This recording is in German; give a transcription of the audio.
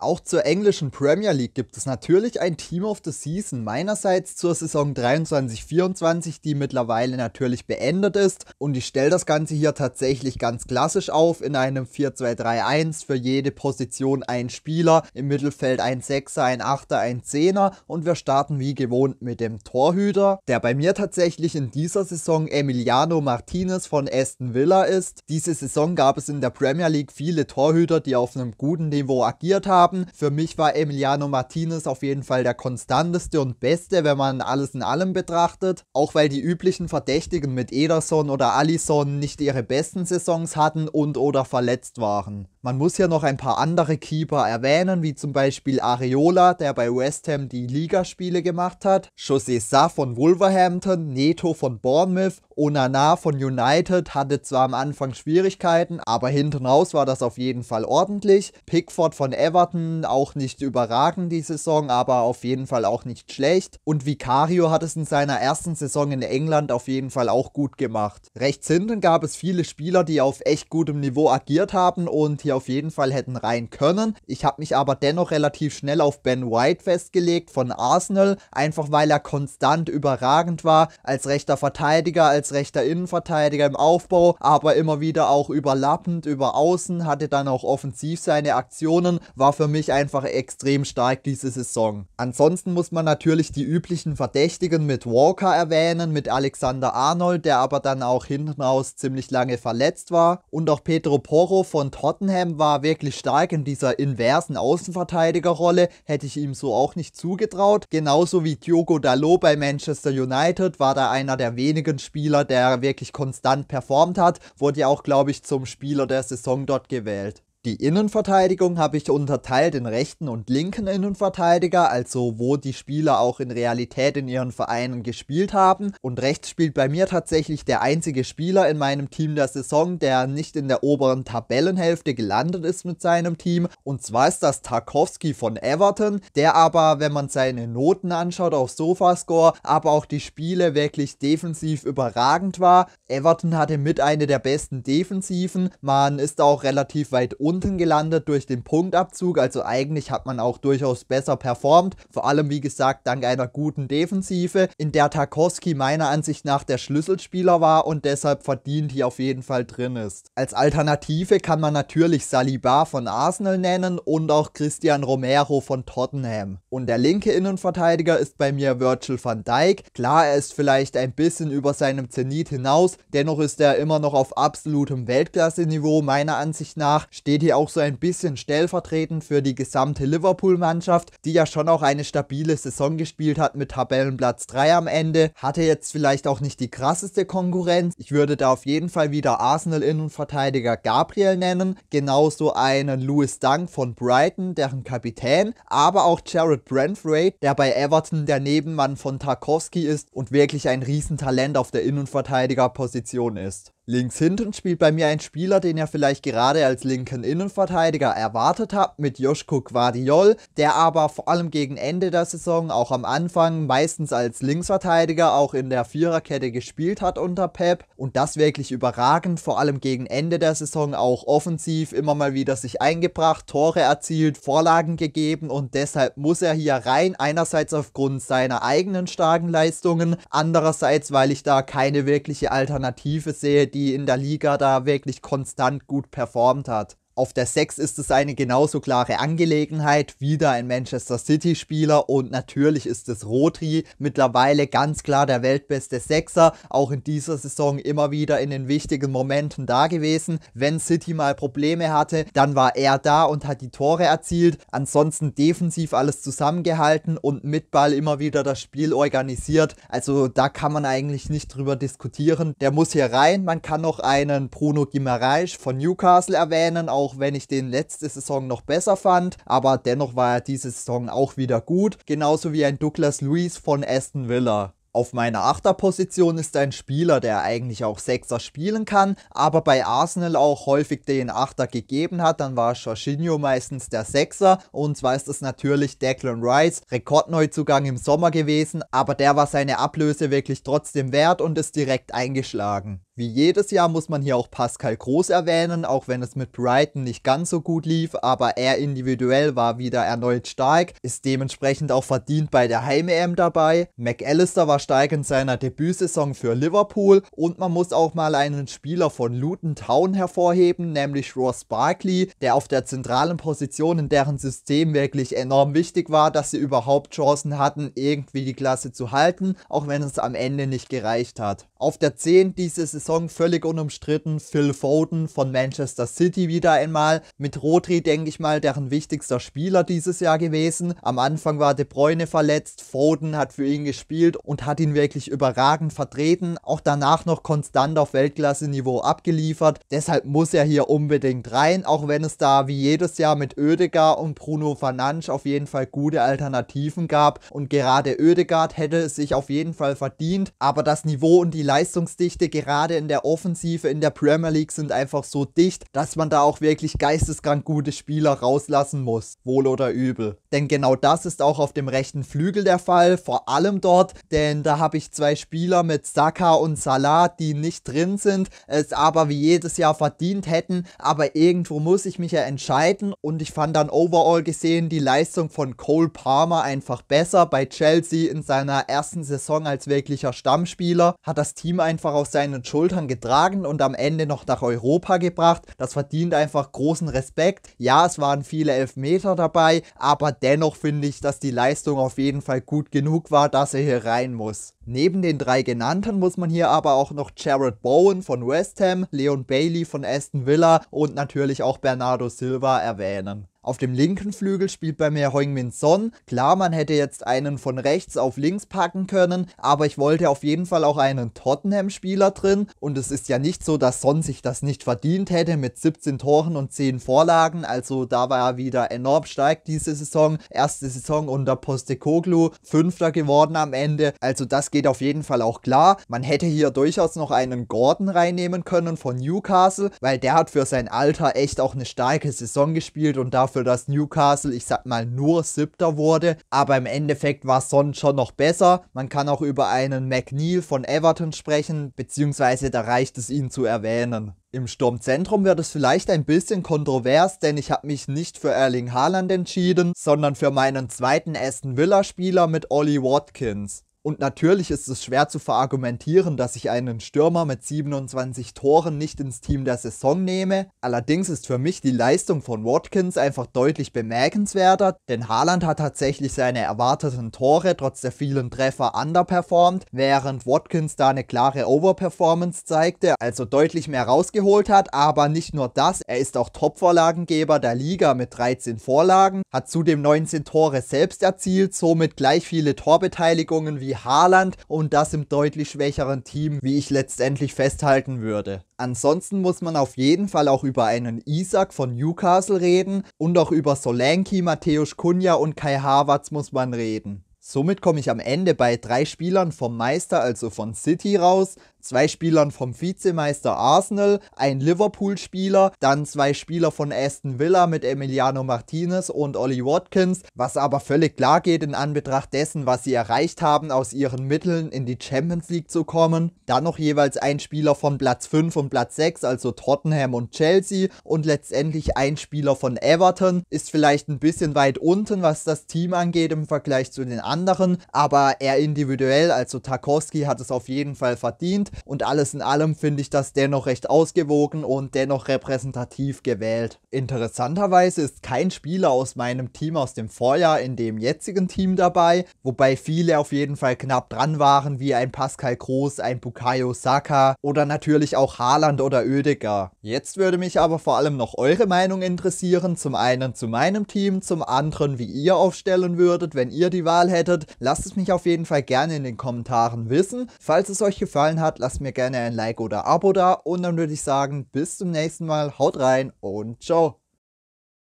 Auch zur englischen Premier League gibt es natürlich ein Team of the Season meinerseits zur Saison 23-24, die mittlerweile natürlich beendet ist und ich stelle das Ganze hier tatsächlich ganz klassisch auf in einem 4-2-3-1 für jede Position ein Spieler, im Mittelfeld ein Sechser, ein Achter, ein Zehner und wir starten wie gewohnt mit dem Torhüter, der bei mir tatsächlich in dieser Saison Emiliano Martinez von Aston Villa ist. Diese Saison gab es in der Premier League viele Torhüter, die auf einem guten Niveau agiert haben haben. Für mich war Emiliano Martinez auf jeden Fall der konstanteste und beste, wenn man alles in allem betrachtet. Auch weil die üblichen Verdächtigen mit Ederson oder Allison nicht ihre besten Saisons hatten und oder verletzt waren. Man muss ja noch ein paar andere Keeper erwähnen, wie zum Beispiel Areola, der bei West Ham die Ligaspiele gemacht hat, José Sa von Wolverhampton, Neto von Bournemouth, Onana von United hatte zwar am Anfang Schwierigkeiten, aber hinten raus war das auf jeden Fall ordentlich. Pickford von Everton auch nicht überragend die Saison, aber auf jeden Fall auch nicht schlecht. Und Vicario hat es in seiner ersten Saison in England auf jeden Fall auch gut gemacht. Rechts hinten gab es viele Spieler, die auf echt gutem Niveau agiert haben und hier auf jeden Fall hätten rein können. Ich habe mich aber dennoch relativ schnell auf Ben White festgelegt von Arsenal, einfach weil er konstant überragend war, als rechter Verteidiger, als rechter Innenverteidiger im Aufbau, aber immer wieder auch überlappend über Außen, hatte dann auch offensiv seine Aktionen, war für mich einfach extrem stark diese Saison. Ansonsten muss man natürlich die üblichen Verdächtigen mit Walker erwähnen, mit Alexander Arnold, der aber dann auch hinten raus ziemlich lange verletzt war und auch Pedro Porro von Tottenham Bellingham war wirklich stark in dieser inversen Außenverteidigerrolle, hätte ich ihm so auch nicht zugetraut. Genauso wie Diogo Dalot bei Manchester United war da einer der wenigen Spieler, der wirklich konstant performt hat, wurde ja auch, glaube ich, zum Spieler der Saison dort gewählt. Die Innenverteidigung habe ich unterteilt in rechten und linken Innenverteidiger, also wo die Spieler auch in Realität in ihren Vereinen gespielt haben. Und rechts spielt bei mir tatsächlich der einzige Spieler in meinem Team der Saison, der nicht in der oberen Tabellenhälfte gelandet ist mit seinem Team. Und zwar ist das Tarkovsky von Everton, der aber, wenn man seine Noten anschaut auf Sofascore, aber auch die Spiele wirklich defensiv überragend war. Everton hatte mit eine der besten Defensiven. Man ist auch relativ weit unten unten gelandet durch den Punktabzug. Also eigentlich hat man auch durchaus besser performt. Vor allem, wie gesagt, dank einer guten Defensive, in der Tarkowski meiner Ansicht nach der Schlüsselspieler war und deshalb verdient hier auf jeden Fall drin ist. Als Alternative kann man natürlich Saliba von Arsenal nennen und auch Christian Romero von Tottenham. Und der linke Innenverteidiger ist bei mir Virgil van Dijk. Klar, er ist vielleicht ein bisschen über seinem Zenit hinaus, dennoch ist er immer noch auf absolutem Weltklasse-Niveau meiner Ansicht nach, steht steht hier auch so ein bisschen stellvertretend für die gesamte Liverpool-Mannschaft, die ja schon auch eine stabile Saison gespielt hat mit Tabellenplatz 3 am Ende. Hatte jetzt vielleicht auch nicht die krasseste Konkurrenz. Ich würde da auf jeden Fall wieder Arsenal-Innenverteidiger Gabriel nennen, genauso einen Louis Dunk von Brighton, deren Kapitän, aber auch Jared Brentfrey, der bei Everton der Nebenmann von Tarkovsky ist und wirklich ein Riesentalent auf der Innenverteidigerposition ist. Links hinten spielt bei mir ein Spieler, den ihr vielleicht gerade als linken Innenverteidiger erwartet habt, mit Joschko Guardiol, der aber vor allem gegen Ende der Saison, auch am Anfang, meistens als Linksverteidiger auch in der Viererkette gespielt hat unter Pep und das wirklich überragend, vor allem gegen Ende der Saison auch offensiv immer mal wieder sich eingebracht, Tore erzielt, Vorlagen gegeben und deshalb muss er hier rein, einerseits aufgrund seiner eigenen starken Leistungen, andererseits, weil ich da keine wirkliche Alternative sehe, die die in der Liga da wirklich konstant gut performt hat. Auf der 6 ist es eine genauso klare Angelegenheit, wieder ein Manchester City-Spieler und natürlich ist es Rodri, mittlerweile ganz klar der weltbeste Sechser, auch in dieser Saison immer wieder in den wichtigen Momenten da gewesen. Wenn City mal Probleme hatte, dann war er da und hat die Tore erzielt, ansonsten defensiv alles zusammengehalten und mit Ball immer wieder das Spiel organisiert. Also da kann man eigentlich nicht drüber diskutieren. Der muss hier rein, man kann noch einen Bruno Guimaraes von Newcastle erwähnen, auch auch wenn ich den letzte Saison noch besser fand, aber dennoch war er diese Saison auch wieder gut, genauso wie ein Douglas Luis von Aston Villa. Auf meiner Achterposition ist ein Spieler, der eigentlich auch Sechser spielen kann, aber bei Arsenal auch häufig den Achter gegeben hat. Dann war Jorginho meistens der Sechser und zwar ist es natürlich Declan Rice, Rekordneuzugang im Sommer gewesen, aber der war seine Ablöse wirklich trotzdem wert und ist direkt eingeschlagen. Wie jedes Jahr muss man hier auch Pascal Groß erwähnen, auch wenn es mit Brighton nicht ganz so gut lief, aber er individuell war wieder erneut stark, ist dementsprechend auch verdient bei der Heim-EM dabei. McAllister war stark in seiner Debütsaison für Liverpool und man muss auch mal einen Spieler von Luton Town hervorheben, nämlich Ross Barkley, der auf der zentralen Position in deren System wirklich enorm wichtig war, dass sie überhaupt Chancen hatten, irgendwie die Klasse zu halten, auch wenn es am Ende nicht gereicht hat. Auf der 10 diese Saison völlig unumstritten Phil Foden von Manchester City wieder einmal. Mit Rodri, denke ich mal, deren wichtigster Spieler dieses Jahr gewesen. Am Anfang war De Bruyne verletzt, Foden hat für ihn gespielt und hat ihn wirklich überragend vertreten. Auch danach noch konstant auf Weltklasse-Niveau abgeliefert. Deshalb muss er hier unbedingt rein, auch wenn es da wie jedes Jahr mit Oedegaard und Bruno Fernandes auf jeden Fall gute Alternativen gab. Und gerade Oedegaard hätte es sich auf jeden Fall verdient, aber das Niveau und die Leistungsdichte gerade in der Offensive in der Premier League sind einfach so dicht, dass man da auch wirklich geisteskrank gute Spieler rauslassen muss, wohl oder übel. Denn genau das ist auch auf dem rechten Flügel der Fall, vor allem dort, denn da habe ich zwei Spieler mit Saka und Salah, die nicht drin sind, es aber wie jedes Jahr verdient hätten, aber irgendwo muss ich mich ja entscheiden und ich fand dann overall gesehen die Leistung von Cole Palmer einfach besser bei Chelsea in seiner ersten Saison als wirklicher Stammspieler, hat das Team einfach auf seinen Schultern getragen und am Ende noch nach Europa gebracht. Das verdient einfach großen Respekt. Ja, es waren viele Elfmeter dabei, aber dennoch finde ich, dass die Leistung auf jeden Fall gut genug war, dass er hier rein muss. Neben den drei genannten muss man hier aber auch noch Jared Bowen von West Ham, Leon Bailey von Aston Villa und natürlich auch Bernardo Silva erwähnen. Auf dem linken Flügel spielt bei mir Heung-Min Son. Klar, man hätte jetzt einen von rechts auf links packen können, aber ich wollte auf jeden Fall auch einen Tottenham-Spieler drin. Und es ist ja nicht so, dass Son sich das nicht verdient hätte mit 17 Toren und 10 Vorlagen. Also da war er wieder enorm stark diese Saison. Erste Saison unter Postecoglou, Fünfter geworden am Ende. Also das geht geht auf jeden Fall auch klar. Man hätte hier durchaus noch einen Gordon reinnehmen können von Newcastle, weil der hat für sein Alter echt auch eine starke Saison gespielt und dafür, dass Newcastle, ich sag mal, nur siebter wurde. Aber im Endeffekt war Son schon noch besser. Man kann auch über einen McNeil von Everton sprechen, beziehungsweise da reicht es, ihn zu erwähnen. Im Sturmzentrum wird es vielleicht ein bisschen kontrovers, denn ich habe mich nicht für Erling Haaland entschieden, sondern für meinen zweiten Aston Villa Spieler mit Ollie Watkins. Und natürlich ist es schwer zu verargumentieren, dass ich einen Stürmer mit 27 Toren nicht ins Team der Saison nehme. Allerdings ist für mich die Leistung von Watkins einfach deutlich bemerkenswerter, denn Haaland hat tatsächlich seine erwarteten Tore trotz der vielen Treffer underperformed, während Watkins da eine klare Overperformance zeigte, also deutlich mehr rausgeholt hat. Aber nicht nur das, er ist auch Top-Vorlagengeber der Liga mit 13 Vorlagen, hat zudem 19 Tore selbst erzielt, somit gleich viele Torbeteiligungen wie wie Haaland und das im deutlich schwächeren Team, wie ich letztendlich festhalten würde. Ansonsten muss man auf jeden Fall auch über einen Isaac von Newcastle reden und auch über Solanki, Mateusz Kunja und Kai Havertz muss man reden. Somit komme ich am Ende bei drei Spielern vom Meister, also von City raus, zwei Spielern vom Vizemeister Arsenal, ein Liverpool-Spieler, dann zwei Spieler von Aston Villa mit Emiliano Martinez und Ollie Watkins, was aber völlig klar geht in Anbetracht dessen, was sie erreicht haben, aus ihren Mitteln in die Champions League zu kommen. Dann noch jeweils ein Spieler von Platz 5 und Platz 6, also Tottenham und Chelsea und letztendlich ein Spieler von Everton, ist vielleicht ein bisschen weit unten, was das Team angeht im Vergleich zu den anderen, aber er individuell, also Tarkovsky hat es auf jeden Fall verdient. Und alles in allem finde ich das dennoch recht ausgewogen und dennoch repräsentativ gewählt. Interessanterweise ist kein Spieler aus meinem Team aus dem Vorjahr in dem jetzigen Team dabei, wobei viele auf jeden Fall knapp dran waren, wie ein Pascal Groß, ein Bukayo Saka oder natürlich auch Haaland oder Oedeker. Jetzt würde mich aber vor allem noch eure Meinung interessieren, zum einen zu meinem Team, zum anderen wie ihr aufstellen würdet, wenn ihr die Wahl hättet. Lasst es mich auf jeden Fall gerne in den Kommentaren wissen. Falls es euch gefallen hat, lasst mir gerne ein Like oder Abo da. Und dann würde ich sagen, bis zum nächsten Mal. Haut rein und ciao.